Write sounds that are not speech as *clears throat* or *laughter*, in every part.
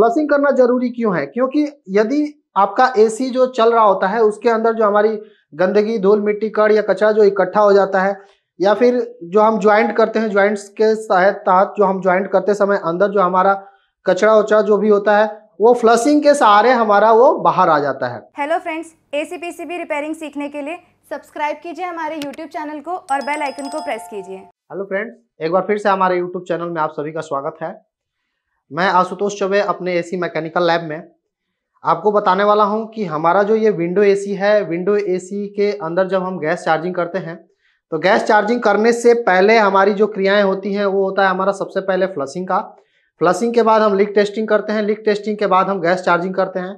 flushing करना जरूरी क्यों है क्योंकि यदि आपका एसी जो चल रहा होता है उसके अंदर जो हमारी गंदगी धूल मिट्टी कड़ या कचरा जो इकट्ठा हो जाता है या फिर जो हम ज्वाइंट करते हैं ज्वाइंट्स के तहत जो हम ज्वाइंट करते समय अंदर जो हमारा कचरा उचरा जो भी होता है वो फ्लशिंग के सहारे हमारा वो बाहर आ जाता है हेलो फ्रेंड्स एसीपीसीबी रिपेयरिंग सीखने के लिए सब्सक्राइब कीजिए हमारे यूट्यूब चैनल को और बेल आइकन को प्रेस कीजिए हेलो फ्रेंड्स एक बार फिर से हमारे यूट्यूब चैनल में आप सभी का स्वागत है मैं आशुतोष चौबे अपने एसी मैकेनिकल लैब में आपको बताने वाला हूं कि हमारा जो ये विंडो एसी है विंडो एसी के अंदर जब हम गैस चार्जिंग करते हैं तो गैस चार्जिंग करने से पहले हमारी जो क्रियाएं होती हैं वो होता है हमारा सबसे पहले फ्लशिंग का फ्लशिंग के बाद हम लीक टेस्टिंग करते हैं लीक टेस्टिंग के बाद हम गैस चार्जिंग करते हैं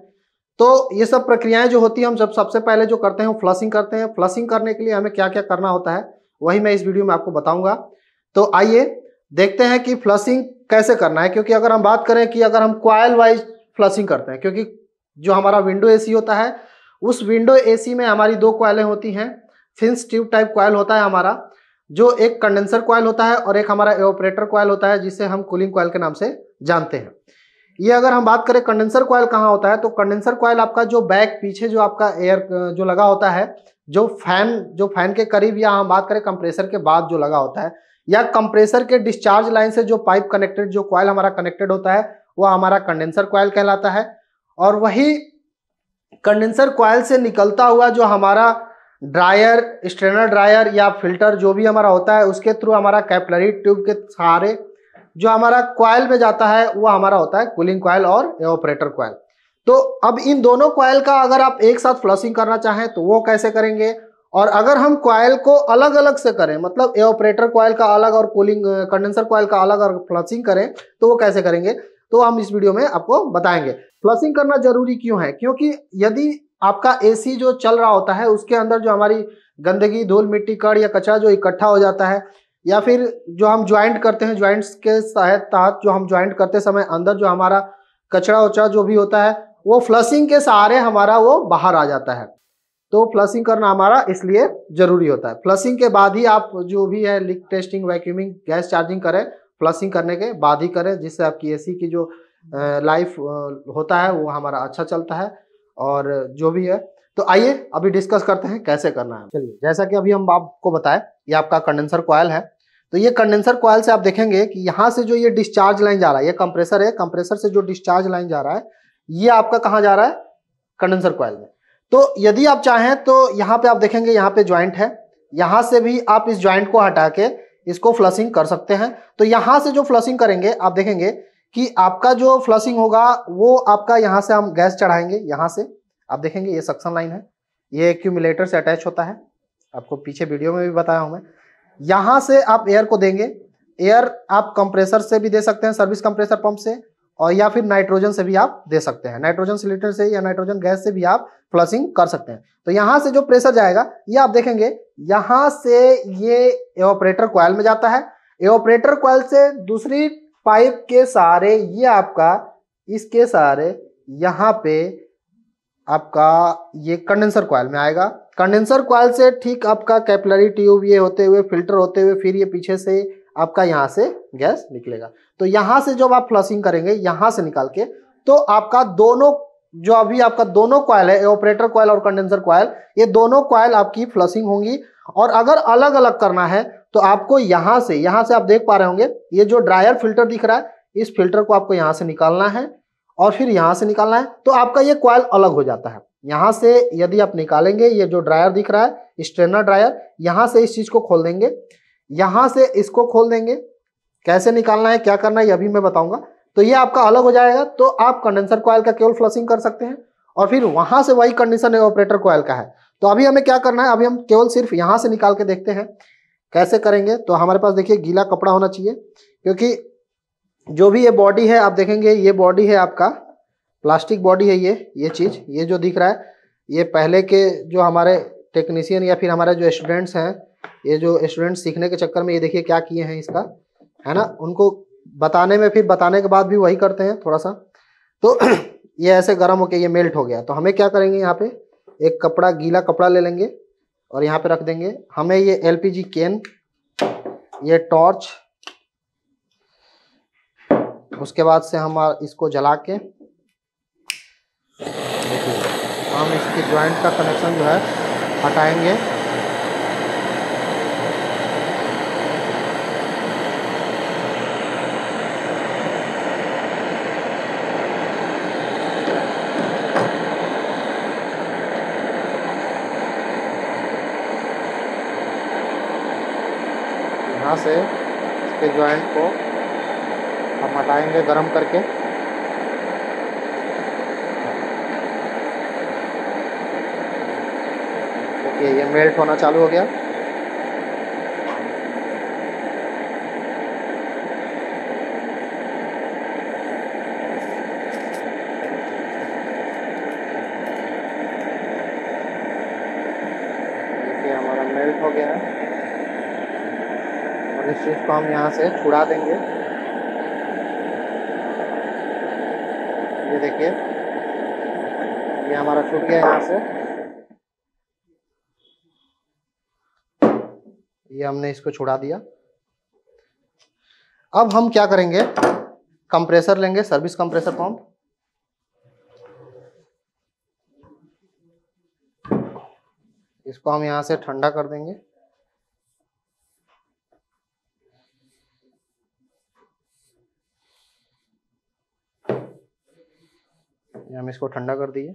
तो ये सब प्रक्रियाएं जो होती हैं हम जब सबसे पहले जो करते हैं फ्लशिंग करते हैं फ्लशिंग करने के लिए हमें क्या क्या करना होता है वही मैं इस वीडियो में आपको बताऊंगा तो आइए देखते हैं कि फ्लशिंग कैसे करना है क्योंकि अगर हम बात करें कि अगर हम क्वाइल वाइज फ्लशिंग करते हैं क्योंकि जो हमारा विंडो एसी होता है उस विंडो एसी में हमारी दो क्वाइलें होती हैं फिंस ट्यूब टाइप क्वाइल होता है हमारा जो एक कंडेंसर क्वाइल होता है और एक हमारा एवोपरेटर क्वाइल होता है जिसे हम कूलिंग क्वाइल के नाम से जानते हैं ये अगर हम बात करें कंडेंसर क्वाइल कहाँ होता है तो कंडेंसर क्वाइल आपका जो बैक पीछे जो आपका एयर जो लगा होता है जो फैन जो फैन के करीब या हम बात करें कंप्रेसर के बाद जो लगा होता है या कंप्रेसर के डिस्चार्ज लाइन से जो पाइप कनेक्टेड जो क्वाइल हमारा कनेक्टेड होता है वह हमारा कंडेंसर क्वाइल कहलाता है और वही कंडेंसर क्वाइल से निकलता हुआ जो हमारा ड्रायर स्ट्रेनर ड्रायर या फिल्टर जो भी हमारा होता है उसके थ्रू हमारा कैपलरी ट्यूब के सहारे जो हमारा क्वाइल में जाता है वह हमारा होता है कूलिंग कॉयल और एवोपरेटर क्वाइल तो अब इन दोनों क्वाइल का अगर आप एक साथ फ्लशिंग करना चाहें तो वो कैसे करेंगे और अगर हम क्वाइल को अलग अलग से करें मतलब ऑपरेटर क्वाइल का अलग और कूलिंग कंडेंसर क्वाइल का अलग और फ्लसिंग करें तो वो कैसे करेंगे तो हम इस वीडियो में आपको बताएंगे फ्लसिंग करना जरूरी क्यों है क्योंकि यदि आपका एसी जो चल रहा होता है उसके अंदर जो हमारी गंदगी धूल मिट्टी कड़ या कचरा जो इकट्ठा हो जाता है या फिर जो हम ज्वाइंट करते हैं ज्वाइंट्स के तहत तहत जो हम ज्वाइंट करते समय अंदर जो हमारा कचरा उचरा जो भी होता है वो फ्लसिंग के सहारे हमारा वो बाहर आ जाता है तो फ्लसिंग करना हमारा इसलिए जरूरी होता है फ्लसिंग के बाद ही आप जो भी है leak testing vacuuming gas charging करें फ्लसिंग करने के बाद ही करें जिससे आपकी एसी की जो लाइफ होता है वो हमारा अच्छा चलता है और जो भी है तो आइए अभी डिस्कस करते हैं कैसे करना है चलिए जैसा कि अभी हम आपको बताएं ये आपका कंडेंसर कॉयल है तो ये कंडेंसर कॉयल से आप देखेंगे कि यहाँ से जो ये डिस्चार्ज लाइन जा रहा है ये कंप्रेसर है कंप्रेसर से जो डिस्चार्ज लाइन जा रहा है ये आपका कहाँ जा रहा है कंडेंसर कॉयल में तो यदि आप चाहें तो यहाँ पे आप देखेंगे यहाँ पे ज्वाइंट है यहाँ से भी आप इस ज्वाइंट को हटा के इसको फ्लशिंग कर सकते हैं तो यहाँ से जो फ्लशिंग करेंगे आप देखेंगे कि आपका जो फ्लशिंग होगा वो आपका यहाँ से हम गैस चढ़ाएंगे यहाँ से आप देखेंगे ये सक्शन लाइन है ये एक्यूमिलेटर से अटैच होता है आपको पीछे वीडियो में भी बताया हूँ मैं यहाँ से आप एयर को देंगे एयर आप कंप्रेसर से भी दे सकते हैं सर्विस कंप्रेसर पंप से और या फिर नाइट्रोजन से भी आप दे सकते हैं नाइट्रोजन सिलेंडर से या नाइट्रोजन गैस से भी आप फ्लशिंग कर सकते हैं तो यहाँ से जो प्रेशर जाएगा ये आप देखेंगे यहाँ से ये एवोपरेटर क्वाइल में जाता है एवोपरेटर क्वाइल से दूसरी पाइप के सारे ये आपका इसके सारे यहाँ पे आपका ये कंडेंसर क्वाइल में आएगा कंडेंसर क्वाइल से ठीक आपका कैपलरी ट्यूब ये होते हुए फिल्टर होते हुए फिर ये पीछे से आपका यहाँ से गैस निकलेगा तो यहाँ से जब आप फ्लशिंग करेंगे यहाँ से निकाल के तो आपका दोनों जो अभी आपका दोनों कॉयल है ऑपरेटर कॉयल और कंडेंसर कॉयल ये दोनों कॉयल आपकी फ्लशिंग होंगी और अगर अलग अलग करना है तो आपको यहाँ से यहाँ से आप देख पा रहे होंगे ये जो ड्रायर फिल्टर दिख रहा है इस फिल्टर को आपको यहाँ से निकालना है और फिर यहाँ से निकालना है तो आपका ये कॉयल अलग हो जाता है यहाँ से यदि आप निकालेंगे ये जो ड्रायर दिख रहा है स्ट्रेनर ड्रायर यहाँ से इस चीज़ को खोल देंगे यहां से इसको खोल देंगे कैसे निकालना है क्या करना है यह भी मैं बताऊंगा तो ये आपका अलग हो जाएगा तो आप कंडेंसर कॉयल का केवल फ्लशिंग कर सकते हैं और फिर वहां से वही कंडीशन ऑपरेटर कॉयल का है तो अभी हमें क्या करना है अभी हम केवल सिर्फ यहां से निकाल के देखते हैं कैसे करेंगे तो हमारे पास देखिए गीला कपड़ा होना चाहिए क्योंकि जो भी ये बॉडी है आप देखेंगे ये बॉडी है आपका प्लास्टिक बॉडी है ये ये चीज़ ये जो दिख रहा है ये पहले के जो हमारे टेक्नीशियन या फिर हमारे जो स्टूडेंट्स हैं ये जो स्टूडेंट्स सीखने के चक्कर में ये देखिए क्या किए हैं इसका है ना उनको बताने में फिर बताने के बाद भी वही करते हैं थोड़ा सा तो *clears throat* ये ऐसे गर्म होके ये मेल्ट हो गया तो हमें क्या करेंगे यहाँ पे एक कपड़ा गीला कपड़ा ले लेंगे और यहाँ पे रख देंगे हमें ये जी केन ये टॉर्च उसके बाद से हम इसको जला के हम इसके ज्वाइंट का कनेक्शन जो है हटाएंगे यहाँ से इसके ज्वाइंट को हम हटाएंगे गर्म करके ओके ये मेल्ट होना चालू हो गया मेल्ट हो गया और इस चीज़ को हम यहाँ से छुड़ा देंगे ये देखिए ये हमारा छूट गया यहाँ से ये हमने इसको छुड़ा दिया अब हम क्या करेंगे कंप्रेसर लेंगे सर्विस कंप्रेसर पंप इसको हम यहां से ठंडा कर देंगे ये हम इसको ठंडा कर दिए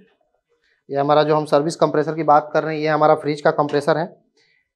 ये हमारा जो हम सर्विस कंप्रेसर की बात कर रहे हैं ये हमारा फ्रिज का कंप्रेसर है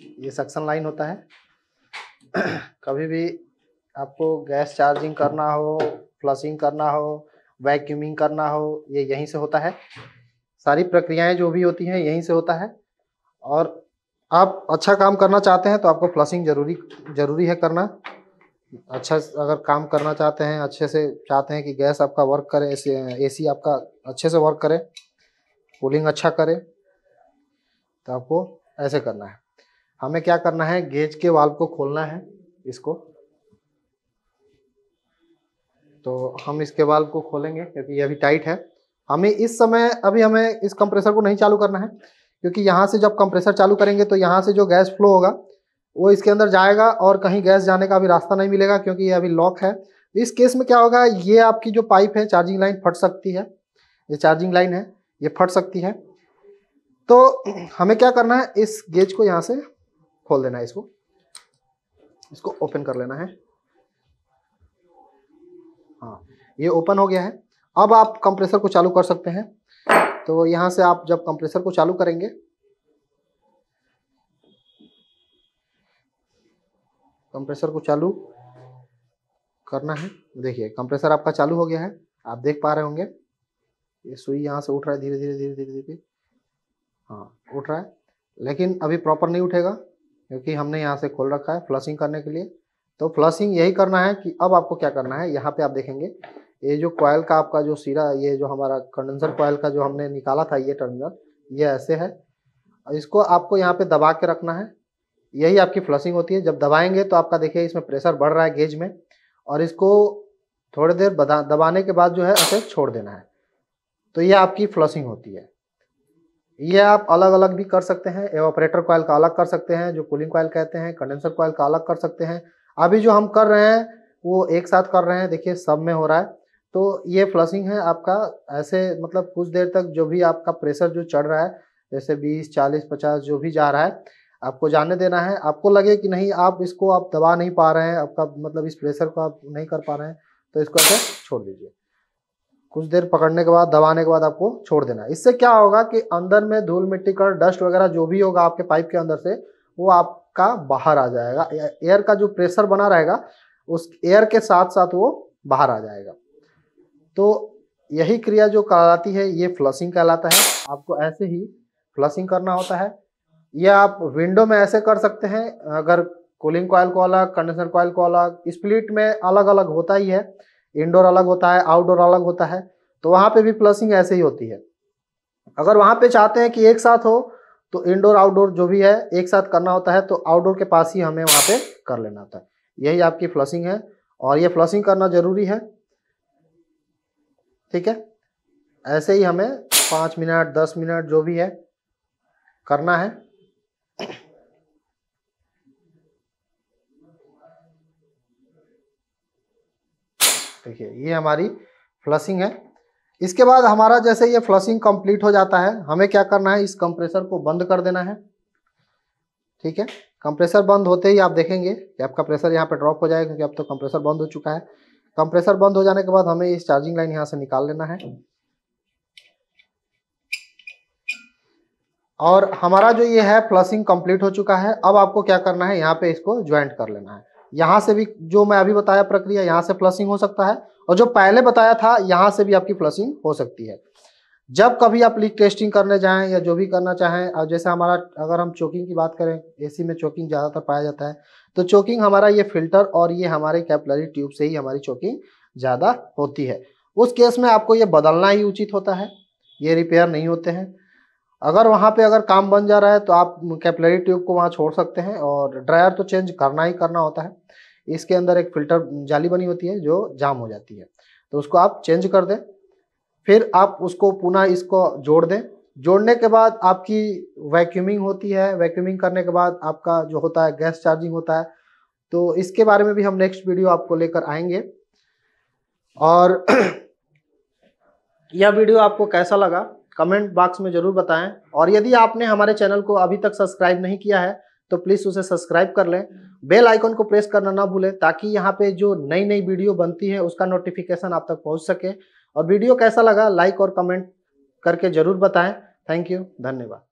ये सक्शन लाइन होता है *clears throat* कभी भी आपको गैस चार्जिंग करना हो फ्लशिंग करना हो वैक्यूमिंग करना हो ये यहीं से होता है सारी प्रक्रियाएं जो भी होती हैं यहीं से होता है और आप अच्छा काम करना चाहते हैं तो आपको फ्लशिंग जरूरी जरूरी है करना अच्छा अगर काम करना चाहते हैं अच्छे से चाहते हैं कि गैस आपका वर्क करे ए सी आपका अच्छे से वर्क करे कूलिंग अच्छा करे तो आपको ऐसे करना है हमें क्या करना है गेज के वाल्व को खोलना है इसको तो हम इसके वाल्व को खोलेंगे क्योंकि ये अभी टाइट है हमें इस समय अभी हमें इस कंप्रेसर को नहीं चालू करना है क्योंकि यहाँ से जब कंप्रेसर चालू करेंगे तो यहाँ से जो गैस फ्लो होगा वो इसके अंदर जाएगा और कहीं गैस जाने का अभी रास्ता नहीं मिलेगा क्योंकि ये अभी लॉक है तो इस केस में क्या होगा ये आपकी जो पाइप है चार्जिंग लाइन फट सकती है ये चार्जिंग लाइन है ये फट सकती है तो हमें क्या करना है इस गेज को यहाँ से खोल देना है इसको इसको ओपन कर लेना है हाँ ये ओपन हो गया है अब आप कंप्रेसर को चालू कर सकते हैं तो यहां से आप जब कंप्रेसर को चालू करेंगे कंप्रेसर को चालू करना है देखिए कंप्रेसर आपका चालू हो गया है आप देख पा रहे होंगे ये सुई यहाँ से उठ रहा है धीरे धीरे धीरे धीरे धीरे हाँ उठ रहा है लेकिन अभी प्रॉपर नहीं उठेगा क्योंकि हमने यहाँ से खोल रखा है फ्लशिंग करने के लिए तो फ्लशिंग यही करना है कि अब आपको क्या करना है यहाँ पे आप देखेंगे ये जो कॉयल का आपका जो सीरा ये जो हमारा कंडेंसर कॉयल का जो हमने निकाला था ये टर्मिनल ये ऐसे है इसको आपको यहाँ पे दबा के रखना है यही आपकी फ्लशिंग होती है जब दबाएंगे तो आपका देखिए इसमें प्रेशर बढ़ रहा है गेज में और इसको थोड़ी देर दबाने के बाद जो है ऐसे छोड़ देना है तो ये आपकी फ्लशिंग होती है ये आप अलग अलग भी कर सकते हैं एवोपरेटर कॉयल का अलग कर सकते हैं जो कूलिंग कॉयल कहते हैं कंडेंसर कॉयल का अलग कर सकते हैं अभी जो हम कर रहे हैं वो एक साथ कर रहे हैं देखिए सब में हो रहा है तो ये फ्लशिंग है आपका ऐसे मतलब कुछ देर तक जो भी आपका प्रेशर जो चढ़ रहा है जैसे 20 40 50 जो भी जा रहा है आपको जाने देना है आपको लगे कि नहीं आप इसको आप दबा नहीं पा रहे हैं आपका मतलब इस प्रेशर को आप नहीं कर पा रहे हैं तो इसको ऐसे छोड़ दीजिए कुछ देर पकड़ने के बाद दबाने के बाद आपको छोड़ देना इससे क्या होगा कि अंदर में धूल मिट्टी का डस्ट वगैरह जो भी होगा आपके पाइप के अंदर से वो आपका बाहर आ जाएगा एयर का जो प्रेशर बना रहेगा उस एयर के साथ साथ वो बाहर आ जाएगा तो यही क्रिया जो कहलाती है ये फ्लशिंग कहलाता है आपको ऐसे ही फ्लशिंग करना होता है यह आप विंडो में ऐसे कर सकते हैं अगर कूलिंग कॉयल को अलग कंडेंसर कॉयल को अलग स्प्लिट में अलग अलग होता ही है इंडोर अलग होता है आउटडोर अलग होता है तो वहाँ पे भी प्लसिंग ऐसे ही होती है अगर वहाँ पे चाहते हैं कि एक साथ हो तो इंडोर आउटडोर जो भी है एक साथ करना होता है तो आउटडोर के पास ही हमें वहाँ पे कर लेना होता है यही आपकी फ्लसिंग है और ये फ्लसिंग करना जरूरी है ठीक है ऐसे ही हमें पाँच मिनट दस मिनट जो भी है करना है देखिए ये हमारी फ्लशिंग है इसके बाद हमारा जैसे ये फ्लशिंग कंप्लीट हो जाता है हमें क्या करना है इस कंप्रेसर को बंद कर देना है ठीक है कंप्रेसर बंद होते ही आप देखेंगे कि आपका प्रेशर यहाँ पे ड्रॉप हो जाएगा क्योंकि अब तो कंप्रेसर बंद हो चुका है कंप्रेसर बंद हो जाने के बाद हमें इस चार्जिंग लाइन यहाँ से निकाल लेना है और हमारा जो ये है फ्लशिंग कंप्लीट हो चुका है अब आपको क्या करना है यहाँ पे इसको ज्वाइंट कर लेना है यहाँ से भी जो मैं अभी बताया प्रक्रिया यहाँ से फ्लशिंग हो सकता है और जो पहले बताया था यहाँ से भी आपकी फ्लशिंग हो सकती है जब कभी आप लीक टेस्टिंग करने जाएं या जो भी करना चाहें और जैसे हमारा अगर हम चोकिंग की बात करें एसी में चोकिंग ज़्यादातर पाया जाता है तो चोकिंग हमारा ये फिल्टर और ये हमारे कैपलरी ट्यूब से ही हमारी चोकिंग ज़्यादा होती है उस केस में आपको ये बदलना ही उचित होता है ये रिपेयर नहीं होते हैं अगर वहाँ पे अगर काम बन जा रहा है तो आप कैपलरी ट्यूब को वहाँ छोड़ सकते हैं और ड्रायर तो चेंज करना ही करना होता है इसके अंदर एक फिल्टर जाली बनी होती है जो जाम हो जाती है तो उसको आप चेंज कर दें फिर आप उसको पुनः इसको जोड़ दें जोड़ने के बाद आपकी वैक्यूमिंग होती है वैक्यूमिंग करने के बाद आपका जो होता है गैस चार्जिंग होता है तो इसके बारे में भी हम नेक्स्ट वीडियो आपको लेकर आएंगे और *clears throat* यह वीडियो आपको कैसा लगा कमेंट बॉक्स में ज़रूर बताएं और यदि आपने हमारे चैनल को अभी तक सब्सक्राइब नहीं किया है तो प्लीज़ उसे सब्सक्राइब कर लें बेल आइकन को प्रेस करना ना भूलें ताकि यहाँ पे जो नई नई वीडियो बनती है उसका नोटिफिकेशन आप तक पहुँच सके और वीडियो कैसा लगा लाइक और कमेंट करके ज़रूर बताएँ थैंक यू धन्यवाद